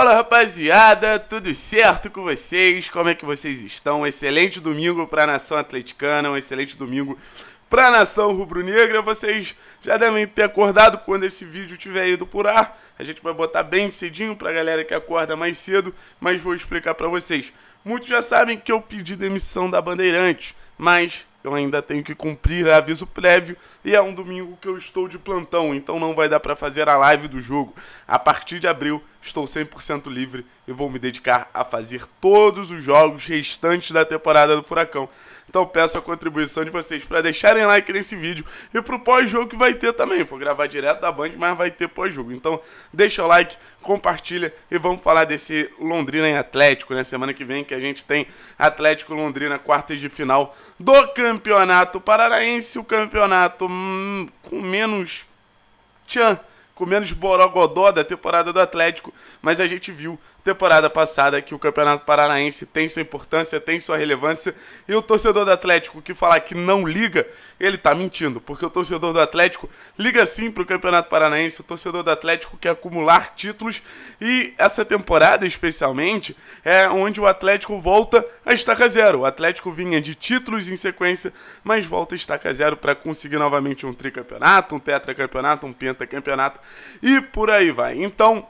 Fala rapaziada, tudo certo com vocês? Como é que vocês estão? Um excelente domingo para a nação atleticana, um excelente domingo para a nação rubro-negra. Vocês já devem ter acordado quando esse vídeo tiver ido por ar. A gente vai botar bem cedinho para a galera que acorda mais cedo, mas vou explicar para vocês. Muitos já sabem que eu pedi demissão da Bandeirante, mas eu ainda tenho que cumprir aviso prévio e é um domingo que eu estou de plantão, então não vai dar para fazer a live do jogo. A partir de abril estou 100% livre e vou me dedicar a fazer todos os jogos restantes da temporada do Furacão. Então peço a contribuição de vocês para deixarem like nesse vídeo e pro pós-jogo que vai ter também. Vou gravar direto da Band, mas vai ter pós-jogo. Então deixa o like, compartilha e vamos falar desse Londrina em Atlético, né? Semana que vem que a gente tem Atlético Londrina, quartas de final do Campeonato Paranaense. O campeonato hum, com menos tchan com menos borogodó da temporada do Atlético, mas a gente viu temporada passada que o Campeonato Paranaense tem sua importância, tem sua relevância, e o torcedor do Atlético que falar que não liga, ele tá mentindo, porque o torcedor do Atlético liga sim pro Campeonato Paranaense, o torcedor do Atlético quer acumular títulos, e essa temporada especialmente é onde o Atlético volta a estaca zero. O Atlético vinha de títulos em sequência, mas volta a estaca zero para conseguir novamente um tricampeonato, um tetracampeonato, um pentacampeonato e por aí vai. Então,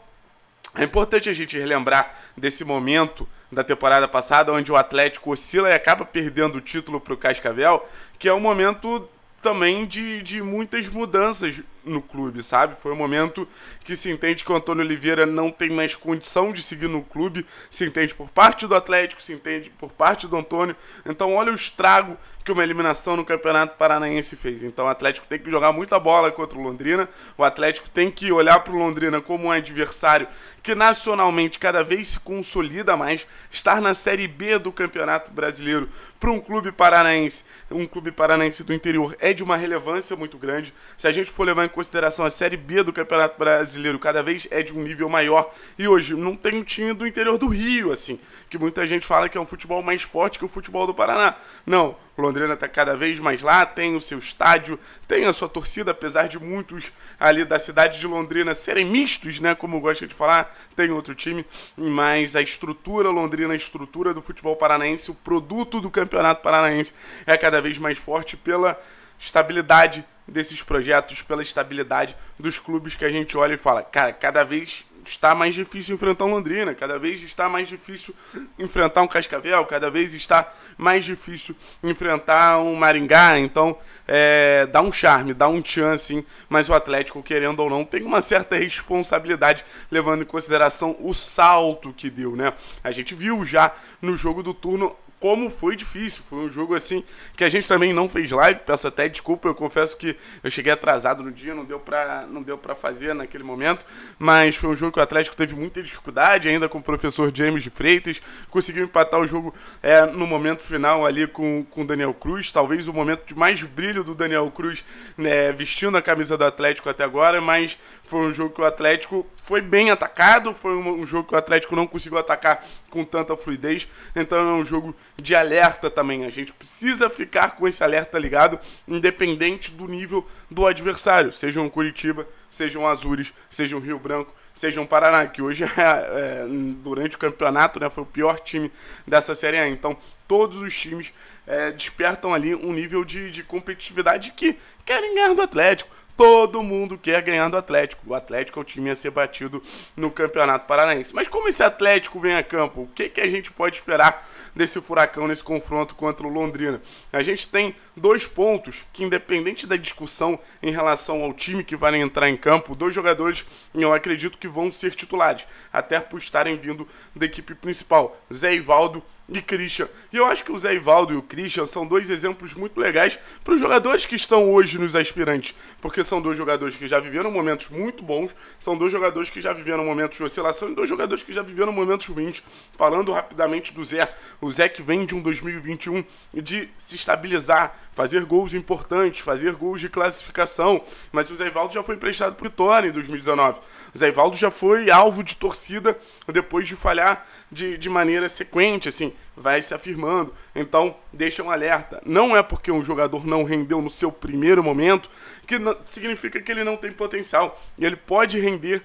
é importante a gente relembrar desse momento da temporada passada, onde o Atlético oscila e acaba perdendo o título para o Cascavel, que é um momento também de, de muitas mudanças no clube, sabe? Foi um momento que se entende que o Antônio Oliveira não tem mais condição de seguir no clube, se entende por parte do Atlético, se entende por parte do Antônio. Então, olha o estrago que uma eliminação no Campeonato Paranaense fez. Então, o Atlético tem que jogar muita bola contra o Londrina, o Atlético tem que olhar para o Londrina como um adversário que nacionalmente cada vez se consolida mais. Estar na Série B do Campeonato Brasileiro para um clube paranaense, um clube paranaense do interior, é de uma relevância muito grande. Se a gente for levar em consideração a Série B do Campeonato Brasileiro cada vez é de um nível maior. E hoje não tem um time do interior do Rio, assim, que muita gente fala que é um futebol mais forte que o futebol do Paraná. Não, Londrina está cada vez mais lá, tem o seu estádio, tem a sua torcida, apesar de muitos ali da cidade de Londrina serem mistos, né, como gosta de falar, tem outro time, mas a estrutura Londrina, a estrutura do futebol paranaense, o produto do Campeonato Paranaense é cada vez mais forte pela estabilidade desses projetos, pela estabilidade dos clubes que a gente olha e fala, cara, cada vez está mais difícil enfrentar um Londrina, cada vez está mais difícil enfrentar um Cascavel, cada vez está mais difícil enfrentar um Maringá, então é, dá um charme, dá um chance, hein? mas o Atlético, querendo ou não, tem uma certa responsabilidade, levando em consideração o salto que deu, né? A gente viu já no jogo do turno como foi difícil. Foi um jogo assim que a gente também não fez live. Peço até desculpa, eu confesso que eu cheguei atrasado no dia, não deu para não deu para fazer naquele momento, mas foi um jogo que o Atlético teve muita dificuldade ainda com o professor James de Freitas, conseguiu empatar o jogo é, no momento final ali com com Daniel Cruz, talvez o momento de mais brilho do Daniel Cruz, né, vestindo a camisa do Atlético até agora, mas foi um jogo que o Atlético foi bem atacado, foi um, um jogo que o Atlético não conseguiu atacar com tanta fluidez. Então é um jogo de alerta também. A gente precisa ficar com esse alerta ligado, independente do nível do adversário. Sejam Curitiba, sejam Azures, sejam Rio Branco, sejam Paraná, que hoje é, é, durante o campeonato né, foi o pior time dessa Série A. Então todos os times é, despertam ali um nível de, de competitividade que querem ganhar do Atlético todo mundo quer ganhar do Atlético. O Atlético é o time a ser batido no Campeonato Paranaense. Mas como esse Atlético vem a campo, o que, que a gente pode esperar desse furacão nesse confronto contra o Londrina? A gente tem dois pontos que, independente da discussão em relação ao time que vai entrar em campo, dois jogadores eu acredito que vão ser titulares, até por estarem vindo da equipe principal. Zé Ivaldo e Christian. E eu acho que o Zé Ivaldo e o Christian são dois exemplos muito legais para os jogadores que estão hoje nos aspirantes, porque são dois jogadores que já viveram momentos muito bons, são dois jogadores que já viveram momentos de oscilação e dois jogadores que já viveram momentos ruins. Falando rapidamente do Zé, o Zé que vem de um 2021 de se estabilizar, fazer gols importantes, fazer gols de classificação, mas o Zé Ivaldo já foi emprestado para o Vitória em 2019. O Zé Ivaldo já foi alvo de torcida depois de falhar de, de maneira sequente, assim vai se afirmando. Então, deixa um alerta. Não é porque um jogador não rendeu no seu primeiro momento que significa que ele não tem potencial. Ele pode render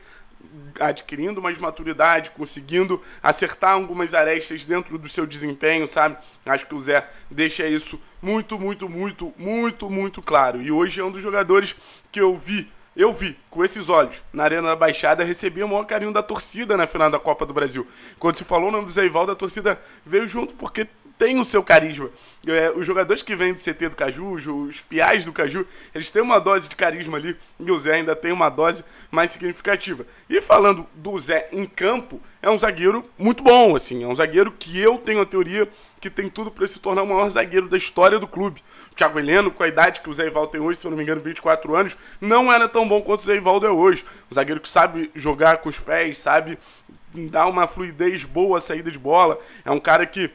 adquirindo mais maturidade, conseguindo acertar algumas arestas dentro do seu desempenho, sabe? Acho que o Zé deixa isso muito, muito, muito, muito, muito claro. E hoje é um dos jogadores que eu vi eu vi, com esses olhos, na Arena da Baixada, recebi o maior carinho da torcida na final da Copa do Brasil. Quando se falou o nome do Zé Ivaldo, a torcida veio junto, porque tem o seu carisma. É, os jogadores que vêm do CT do Caju, os piais do Caju, eles têm uma dose de carisma ali, e o Zé ainda tem uma dose mais significativa. E falando do Zé em campo, é um zagueiro muito bom, assim, é um zagueiro que eu tenho a teoria que tem tudo para se tornar o maior zagueiro da história do clube. O Thiago Heleno, com a idade que o Zé Ivaldo tem hoje, se eu não me engano, 24 anos, não era tão bom quanto o Zé Ivaldo é hoje. Um zagueiro que sabe jogar com os pés, sabe dar uma fluidez boa à saída de bola, é um cara que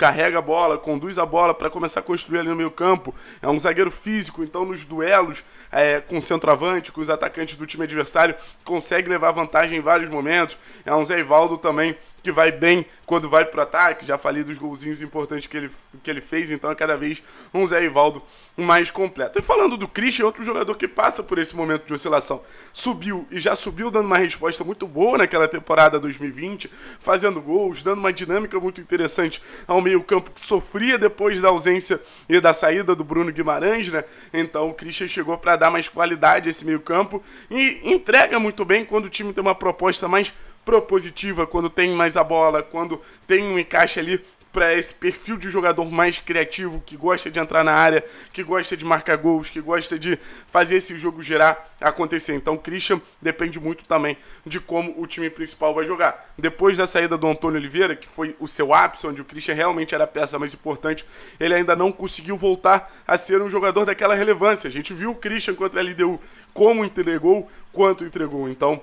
carrega a bola, conduz a bola para começar a construir ali no meio campo. É um zagueiro físico, então nos duelos é, com o centroavante, com os atacantes do time adversário, consegue levar vantagem em vários momentos. É um Zé Ivaldo também que vai bem quando vai pro ataque. Já falei dos golzinhos importantes que ele, que ele fez, então é cada vez um Zé Ivaldo mais completo. E falando do Christian, outro jogador que passa por esse momento de oscilação. Subiu e já subiu dando uma resposta muito boa naquela temporada 2020, fazendo gols, dando uma dinâmica muito interessante ao meio-campo que sofria depois da ausência e da saída do Bruno Guimarães, né? Então o Christian chegou para dar mais qualidade a esse meio-campo e entrega muito bem quando o time tem uma proposta mais propositiva, quando tem mais a bola, quando tem um encaixe ali para esse perfil de jogador mais criativo, que gosta de entrar na área, que gosta de marcar gols, que gosta de fazer esse jogo gerar acontecer. Então, Christian depende muito também de como o time principal vai jogar. Depois da saída do Antônio Oliveira, que foi o seu ápice, onde o Christian realmente era a peça mais importante, ele ainda não conseguiu voltar a ser um jogador daquela relevância. A gente viu o Christian contra a LDU como entregou, quanto entregou. Então,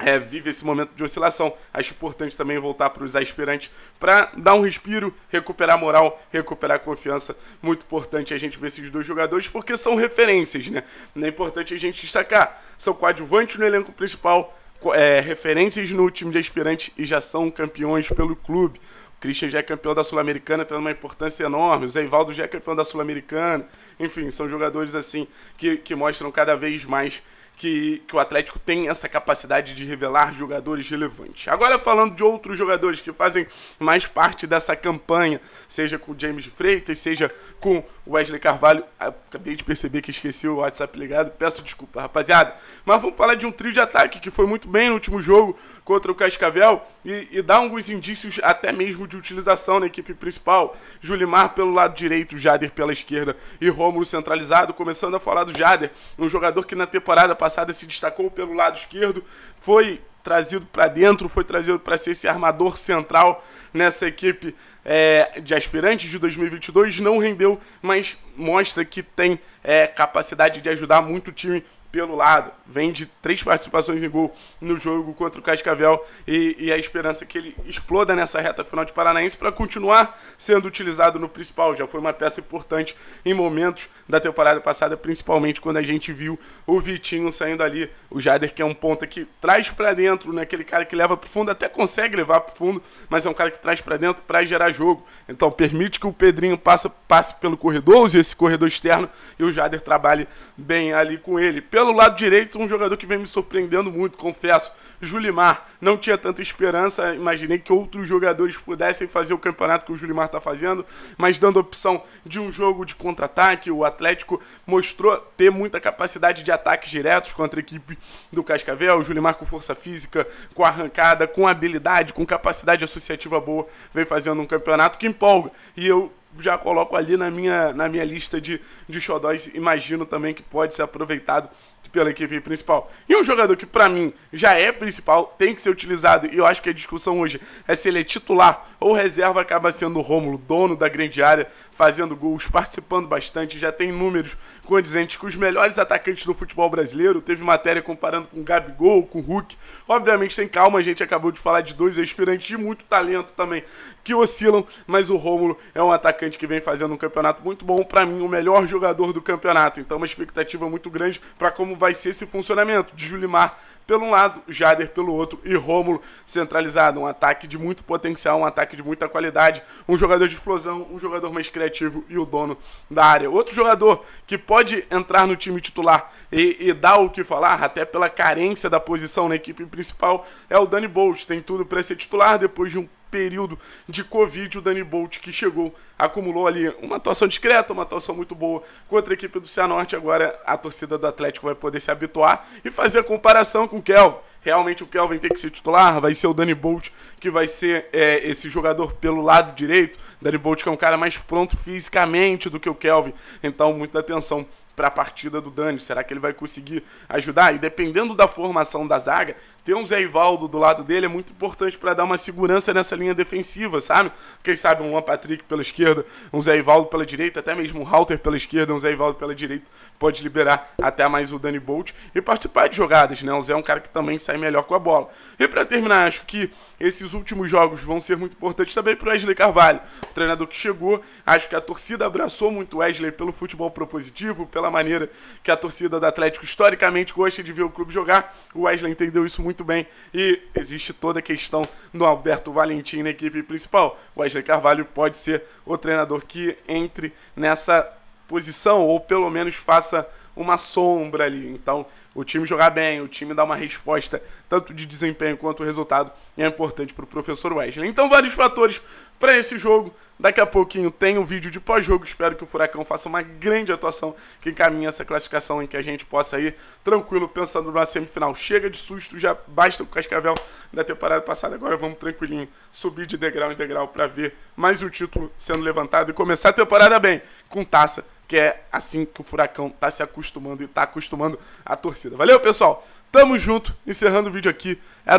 é, vive esse momento de oscilação. Acho importante também voltar para os aspirantes para dar um respiro, recuperar moral, recuperar confiança. Muito importante a gente ver esses dois jogadores porque são referências, né? É importante a gente destacar. São coadjuvantes no elenco principal, é, referências no time de aspirante e já são campeões pelo clube. O Christian já é campeão da Sul-Americana, tendo uma importância enorme. O Zé Ivaldo já é campeão da Sul-Americana. Enfim, são jogadores assim que, que mostram cada vez mais que, que o Atlético tem essa capacidade de revelar jogadores relevantes. Agora, falando de outros jogadores que fazem mais parte dessa campanha, seja com o James Freitas, seja com o Wesley Carvalho. Ah, acabei de perceber que esqueci o WhatsApp ligado, peço desculpa, rapaziada. Mas vamos falar de um trio de ataque que foi muito bem no último jogo contra o Cascavel e, e dá alguns indícios até mesmo de utilização na equipe principal. Julimar pelo lado direito, Jader pela esquerda e Rômulo centralizado. Começando a falar do Jader, um jogador que na temporada passada passada se destacou pelo lado esquerdo, foi trazido para dentro, foi trazido para ser esse armador central nessa equipe é, de aspirantes de 2022 não rendeu, mas mostra que tem é, capacidade de ajudar muito o time pelo lado. Vem de três participações em gol no jogo contra o Cascavel e, e a esperança que ele exploda nessa reta final de Paranaense para continuar sendo utilizado no principal. Já foi uma peça importante em momentos da temporada passada, principalmente quando a gente viu o Vitinho saindo ali. O Jader, que é um ponta que traz para dentro, né? aquele cara que leva para fundo, até consegue levar para fundo, mas é um cara que traz para dentro para gerar jogo. Então permite que o Pedrinho passe, passe pelo corredor, use esse corredor externo e o Jader trabalhe bem ali com ele. Pelo lado direito, um jogador que vem me surpreendendo muito, confesso, Julimar. Não tinha tanta esperança, imaginei que outros jogadores pudessem fazer o campeonato que o Julimar está fazendo, mas dando opção de um jogo de contra-ataque, o Atlético mostrou ter muita capacidade de ataques diretos contra a equipe do Cascavel. O Julimar com força física, com arrancada, com habilidade, com capacidade associativa boa, vem fazendo um campeonato campeonato que empolga. E eu já coloco ali na minha, na minha lista de, de xodóis. Imagino também que pode ser aproveitado pela equipe principal. E um jogador que, para mim, já é principal, tem que ser utilizado, e eu acho que a discussão hoje é se ele é titular ou reserva, acaba sendo o Rômulo, dono da grande área, fazendo gols, participando bastante, já tem números condizentes com os melhores atacantes do futebol brasileiro. Teve matéria comparando com o Gabigol, com o Hulk. Obviamente, sem calma, a gente acabou de falar de dois aspirantes de muito talento também que oscilam, mas o Rômulo é um atacante atacante que vem fazendo um campeonato muito bom, para mim, o melhor jogador do campeonato. Então, uma expectativa muito grande para como vai ser esse funcionamento de Julimar pelo um lado, Jader pelo outro e Rômulo centralizado. Um ataque de muito potencial, um ataque de muita qualidade, um jogador de explosão, um jogador mais criativo e o dono da área. Outro jogador que pode entrar no time titular e, e dar o que falar, até pela carência da posição na equipe principal, é o Dani Bolt. Tem tudo para ser titular depois de um período de Covid, o Dani Bolt, que chegou, acumulou ali uma atuação discreta, uma atuação muito boa contra a equipe do Cianorte. Agora a torcida do Atlético vai poder se habituar e fazer a comparação com o Kelvin. Realmente o Kelvin tem que ser titular, vai ser o Dani Bolt que vai ser é, esse jogador pelo lado direito. Dani Bolt que é um cara mais pronto fisicamente do que o Kelvin, então muita atenção para a partida do Dani? Será que ele vai conseguir ajudar? E dependendo da formação da zaga, ter um Zé Ivaldo do lado dele é muito importante para dar uma segurança nessa linha defensiva, sabe? Quem sabe um Juan Patrick pela esquerda, um Zé Ivaldo pela direita, até mesmo um Halter pela esquerda, um Zé Ivaldo pela direita, pode liberar até mais o Dani Bolt e participar de jogadas, né? O Zé é um cara que também sai melhor com a bola. E para terminar, acho que esses últimos jogos vão ser muito importantes também para o Wesley Carvalho, o treinador que chegou. Acho que a torcida abraçou muito o Wesley pelo futebol propositivo, pela maneira que a torcida do Atlético historicamente gosta de ver o clube jogar. O Wesley entendeu isso muito bem e existe toda a questão do Alberto Valentim na equipe principal. O Wesley Carvalho pode ser o treinador que entre nessa posição ou pelo menos faça uma sombra ali. Então, o time jogar bem, o time dar uma resposta, tanto de desempenho quanto resultado, é importante para o professor Wesley. Então, vários fatores para esse jogo. Daqui a pouquinho tem um vídeo de pós-jogo. Espero que o Furacão faça uma grande atuação que encaminhe essa classificação em que a gente possa ir tranquilo pensando na semifinal. Chega de susto, já basta o Cascavel da temporada passada. Agora vamos tranquilinho subir de degrau em degrau para ver mais o título sendo levantado e começar a temporada bem com taça porque é assim que o Furacão tá se acostumando e tá acostumando a torcida. Valeu, pessoal! Tamo junto, encerrando o vídeo aqui. É nóis.